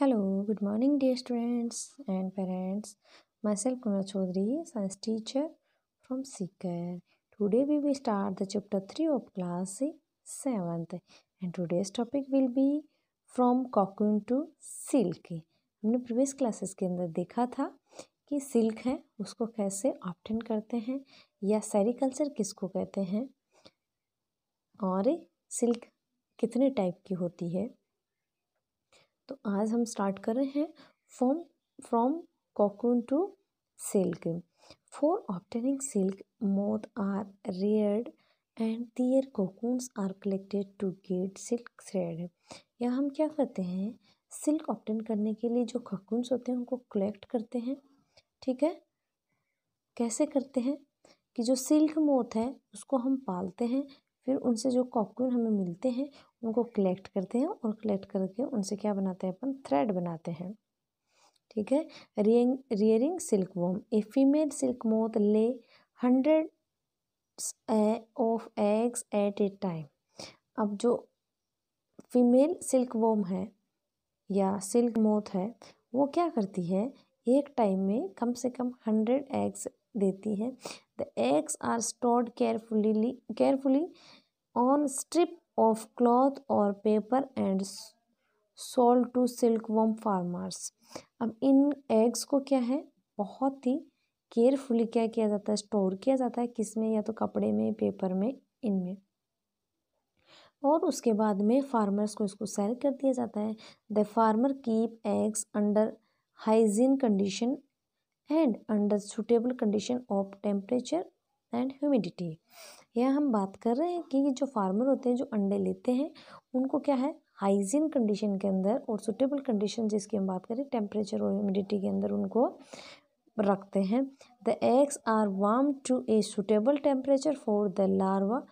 hello good morning dear students and parents myself Kumar Chaudhary science teacher from Sikar today we we start the chapter three of class seventh and today's topic will be from cocoon to silk हमने previous classes के अंदर देखा था कि silk है उसको कैसे obtain करते हैं या सेरिकल्चर किसको कहते हैं और सिल्क कितने टाइप की होती है तो आज हम स्टार्ट कर रहे हैं from from cocoon to silk for obtaining silk moth are reared and their cocoons are collected to get silk thread या हम क्या करते हैं सिल्क ऑप्टेन करने के लिए जो कोकून्स होते हैं उनको कलेक्ट करते हैं ठीक है कैसे करते हैं कि जो सिल्क मोथ है उसको हम पालते हैं फिर उनसे जो कॉकून हमें मिलते हैं उनको कलेक्ट करते हैं और कलेक्ट करके उनसे क्या बनाते हैं अपन थ्रेड बनाते हैं ठीक है rearing rearing silk worm a female silk moth lay hundred of eggs at a time अब जो फीमेल सिल्क वोम है या सिल्क मोथ है वो क्या करती है एक टाइम में कम से कम हंड्रेड एग्स देती है the eggs are stored carefully carefully on strip of cloth और paper and sold to silk worm farmers अब इन एग्स को क्या है बहुत ही केयरफुली क्या किया जाता है स्टोर किया जाता है किस में या तो कपड़े में पेपर में इनमें और उसके बाद में फार्मर्स को इसको सेल कर दिया जाता है the farmer keep eggs under hygiene condition and under suitable condition of temperature and humidity यह हम बात कर रहे हैं कि जो फार्मर होते हैं जो अंडे लेते हैं उनको क्या है हाइजीन कंडीशन के अंदर और सुटेबल कंडीशन जिसकी हम बात करें टेम्परेचर और ह्यूमिडिटी के अंदर उनको रखते हैं the eggs are warm to a suitable temperature for the larva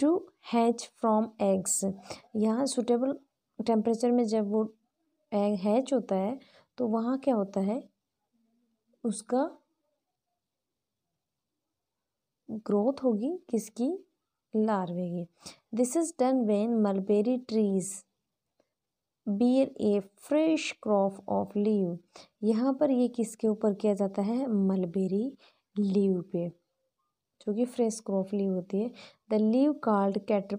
to hatch from eggs यहाँ सुटेबल टेम्परेचर में जब वो एग हैच होता है तो वहाँ क्या होता है उसका ग्रोथ होगी किसकी लार्वे की this is done when mulberry trees bear a fresh crop of leave यहाँ पर ये किसके ऊपर किया जाता है मलबेरी लीव पे जो कि फ्रेश क्रॉप लीव होती है the leave called cater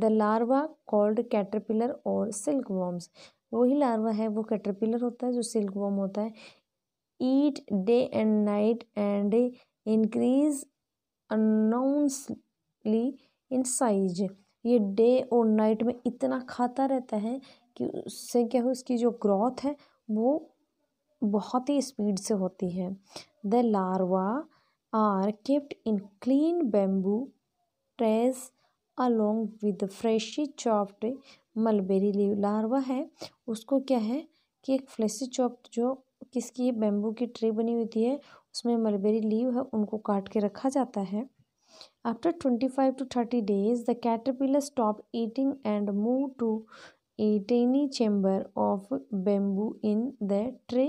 the larva called caterpillar और सिल्क वॉम्स वही लार्वा है वो कैटरपिलर होता है जो सिल्क वॉम होता है eat day and night and increase enormously in size ये डे और नाइट में इतना खाता रहता है कि उससे क्या हो उसकी जो ग्रोथ है वो बहुत ही स्पीड से होती है the larva are kept in clean bamboo trays along with freshly chopped mulberry leave larva है उसको क्या है कि एक फ्रेशी चॉप्ड जो किसकी बेम्बू की ट्रे बनी हुई है उसमें मलबेरी लीव है उनको काट के रखा जाता है after twenty five to thirty days the caterpillar stop eating and move to a tiny tiny of bamboo in the tray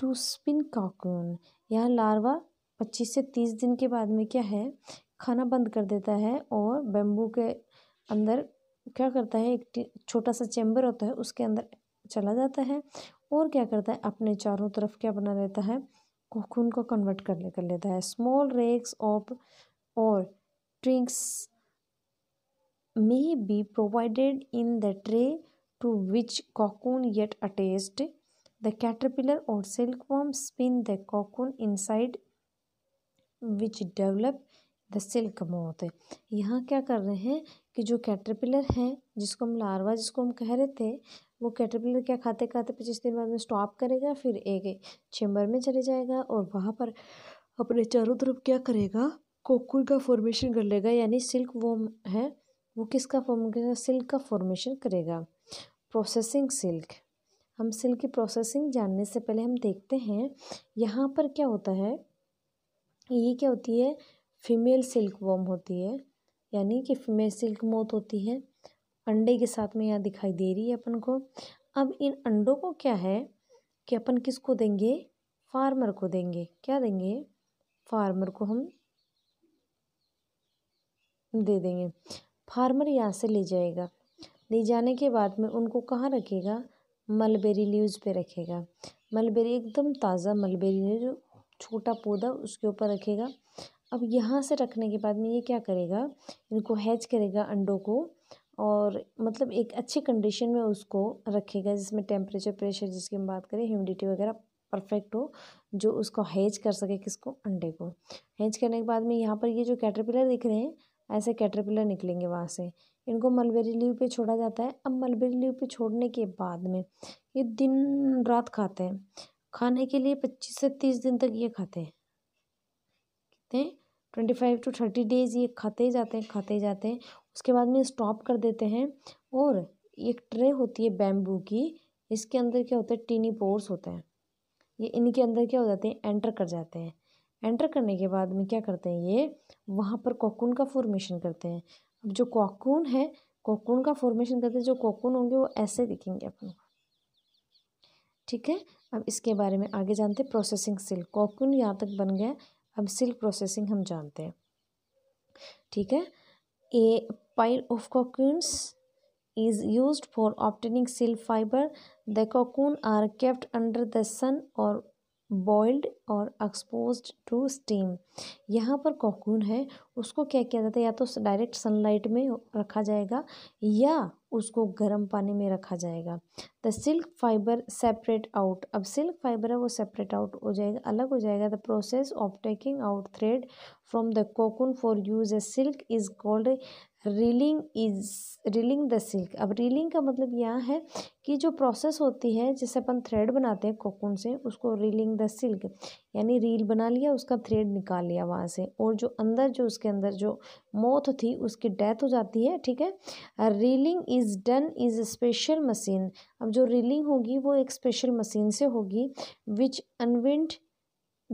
to spin cocoon यह लार्वा पच्चीस से तीस दिन के बाद में क्या है खाना बंद कर देता है और बेम्बू के अंदर क्या करता है एक छोटा सा चैम्बर होता है उसके अंदर चला जाता है और क्या करता है अपने चारों तरफ क्या बना लेता है खून को कन्वर्ट कर कर लेता है स्मॉल रेक्स ऑफ और twigs may be provided in the tray to which cocoon yet attached the caterpillar और silk worm spin the cocoon inside which develop the silk moth यहाँ क्या कर रहे हैं कि जो कैटरपिलर है जिसको हम लार्वा जिसको हम कह रहे थे वो कैटरपिलर क्या खाते खाते पच्चीस दिन बाद में स्टॉप करेगा फिर एक चेम्बर में चले जाएगा और वहाँ पर अपने चारों तरफ क्या करेगा कोकुल का फॉर्मेशन कर लेगा यानी सिल्क वोम है वो किसका फॉर्म करेगा सिल्क का फॉर्मेशन करेगा प्रोसेसिंग सिल्क हम सिल्क की प्रोसेसिंग जानने से पहले हम देखते हैं यहाँ पर क्या होता है ये क्या होती है फीमेल सिल्क वॉम होती है यानी कि फीमेल सिल्क मोथ होती है अंडे के साथ में यहाँ दिखाई दे रही है अपन को अब इन अंडों को क्या है कि अपन किसको देंगे फार्मर को देंगे क्या देंगे फार्मर को हम दे देंगे फार्मर यहाँ से ले जाएगा ले जाने के बाद में उनको कहाँ रखेगा मलबेरी लीव्स पे रखेगा मलबेरी एकदम ताज़ा मलबेरी है जो छोटा पौधा उसके ऊपर रखेगा अब यहाँ से रखने के बाद में ये क्या करेगा इनको हैच करेगा अंडों को और मतलब एक अच्छी कंडीशन में उसको रखेगा जिसमें टेम्परेचर प्रेशर जिसकी हम बात करें ह्यूमिडिटी वगैरह परफेक्ट हो जो उसको हैज कर सके किसको अंडे को हैज करने के बाद में यहाँ पर ये जो कैटरपिलर दिख रहे हैं ऐसे कैटरपिलर निकलेंगे वहाँ से इनको मलबेरी लीव पे छोड़ा जाता है अब मलबेरी लीव पे छोड़ने के बाद में ये दिन रात खाते हैं खाने के लिए पच्चीस से तीस दिन तक ये खाते हैं कितने twenty five to thirty days ये खाते जाते हैं खाते जाते हैं उसके बाद में स्टॉप कर देते हैं और एक ट्रे होती है बैम्बू की इसके अंदर क्या होता है टीनी पोर्स होते हैं ये इनके अंदर क्या हो जाते हैं एंटर कर जाते हैं एंटर करने के बाद में क्या करते हैं ये वहाँ पर कॉकून का फॉर्मेशन करते हैं अब जो कोकून है कॉकून का फॉर्मेशन करते हैं जो कॉकून होंगे वो ऐसे दिखेंगे अपने ठीक है अब इसके बारे में आगे जानते हैं प्रोसेसिंग सिल्क कॉकून यहाँ तक बन गया अब सिल्क प्रोसेसिंग हम जानते हैं ठीक है a pile of cocoons is use for obtaining silk fibre the cocoon are kept under the sun और बॉइल्ड और एक्सपोज टू स्टीम यहाँ पर कॉकून है उसको क्या किया जाता है या तो डायरेक्ट सनलाइट में रखा जाएगा या उसको गर्म पानी में रखा जाएगा the silk fibre separate out अब सिल्क फाइबर है वो सेपरेट आउट हो जाएगा अलग हो जाएगा the process of taking out thread from the cocoon for use a silk is called reeling is reeling the silk अब रीलिंग का मतलब यह है कि जो प्रोसेस होती है जिससे अपन थ्रेड बनाते हैं कोकून से उसको रीलिंग द सिल्क यानी रील बना लिया उसका थ्रेड निकाल लिया वहाँ से और जो अंदर जो उसके अंदर जो मौत थी उसकी डेथ हो जाती है ठीक है reeling is done is special machine अब जो रीलिंग होगी वो एक स्पेशल मशीन से होगी विच अनविंट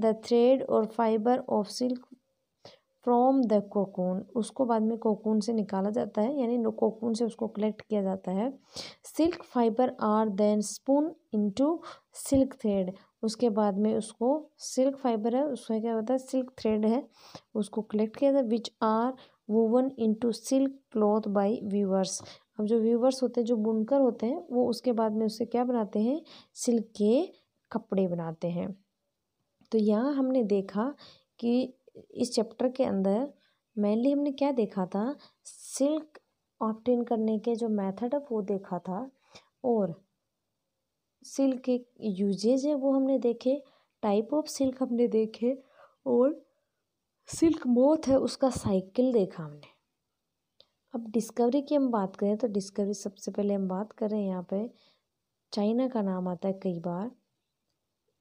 द थ्रेड और fibre of silk from the cocoon उसको बाद में कोकून से निकाला जाता है यानी कोकून से उसको कलेक्ट किया जाता है silk fibre are then spun into silk thread उसके बाद में उसको सिल्क फाइबर है उसमें क्या होता है सिल्क थ्रेड है उसको कलेक्ट किया जाता है which are woven into silk cloth by weavers अब जो व्यूवर्स होते हैं जो बुनकर होते हैं वो उसके बाद में उससे क्या बनाते हैं सिल्क के कपड़े बनाते हैं तो यहाँ हमने देखा कि इस चैप्टर के अंदर मेनली हमने क्या देखा था सिल्क ऑप्टेन करने के जो मेथड है वो देखा था और सिल्क के यूजेज है वो हमने देखे टाइप ऑफ सिल्क हमने देखे और सिल्क मोथ है उसका साइकिल देखा हमने अब डिस्कवरी की हम बात करें तो डिस्कवरी सबसे पहले हम बात करें यहाँ पे चाइना का नाम आता है कई बार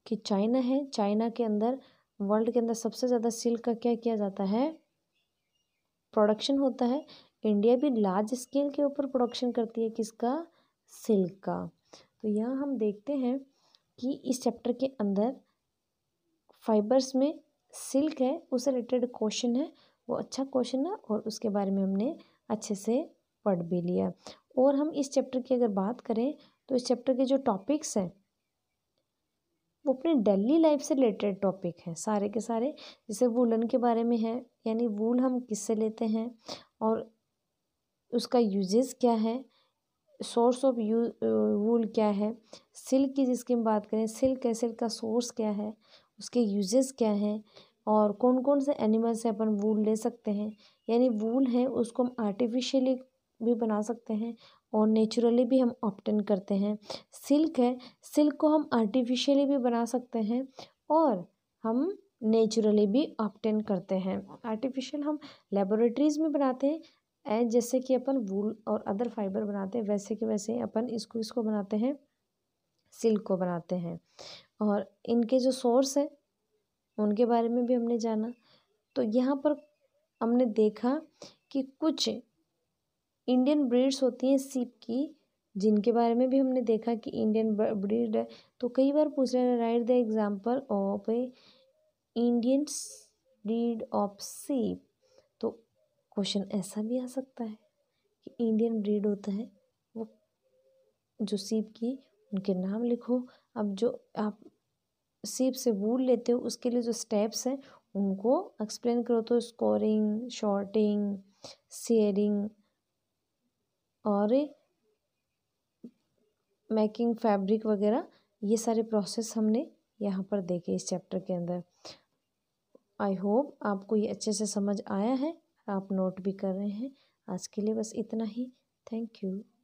कि चाइना है चाइना के अंदर वर्ल्ड के अंदर सबसे ज़्यादा सिल्क का क्या किया जाता है प्रोडक्शन होता है इंडिया भी लार्ज स्केल के ऊपर प्रोडक्शन करती है किसका सिल्क का तो यहाँ हम देखते हैं कि इस चैप्टर के अंदर फाइबर्स में सिल्क है उससे रिलेटेड क्वेश्चन है वो अच्छा क्वेश्चन है और उसके बारे में हमने अच्छे से पढ़ भी लिया और हम इस चैप्टर की अगर बात करें तो इस चैप्टर के जो टॉपिक्स हैं वो अपने डेली लाइफ से रिलेटेड टॉपिक हैं सारे के सारे जैसे वूलन के बारे में है यानी वूल हम किससे लेते हैं और उसका यूजेस क्या है सोर्स ऑफ यू वूल क्या है सिल्क की जिसकी हम बात करें सिल्क है सिल्क का सोर्स क्या है उसके यूजेस क्या हैं और कौन कौन से एनिमल से अपन वूल ले सकते हैं यानी वूल है उसको हम आर्टिफिशियली भी बना सकते हैं और नेचुरली भी हम ऑप्टेन करते हैं सिल्क है सिल्क को हम आर्टिफिशियली भी बना सकते हैं और हम नेचुरली भी ऑप्टेन करते हैं आर्टिफिशियल हम लेबोरेटरीज़ में बनाते हैं एज जैसे कि अपन वूल और अदर फाइबर बनाते हैं वैसे कि वैसे अपन इसको इसको बनाते हैं सिल्क को बनाते हैं और इनके जो सोर्स है उनके बारे में भी हमने जाना तो यहाँ पर हमने देखा कि कुछ इंडियन ब्रीड्स होती हैं सीप की जिनके बारे में भी हमने देखा कि इंडियन ब्रीड है तो कई बार पूछ रहे हैं right the example of a Indian breed of sheep तो क्वेश्चन ऐसा भी आ सकता है कि इंडियन ब्रीड होता है वो जो सीप की उनके नाम लिखो अब जो आप सीप से वूल लेते हो उसके लिए जो स्टेप्स हैं उनको एक्सप्लेन करो तो स्कोरिंग शॉर्टिंग शेयरिंग और मेकिंग फैब्रिक वगैरह ये सारे प्रोसेस हमने यहाँ पर देखे इस चैप्टर के अंदर आई होप आपको ये अच्छे से समझ आया है आप नोट भी कर रहे हैं आज के लिए बस इतना ही थैंक यू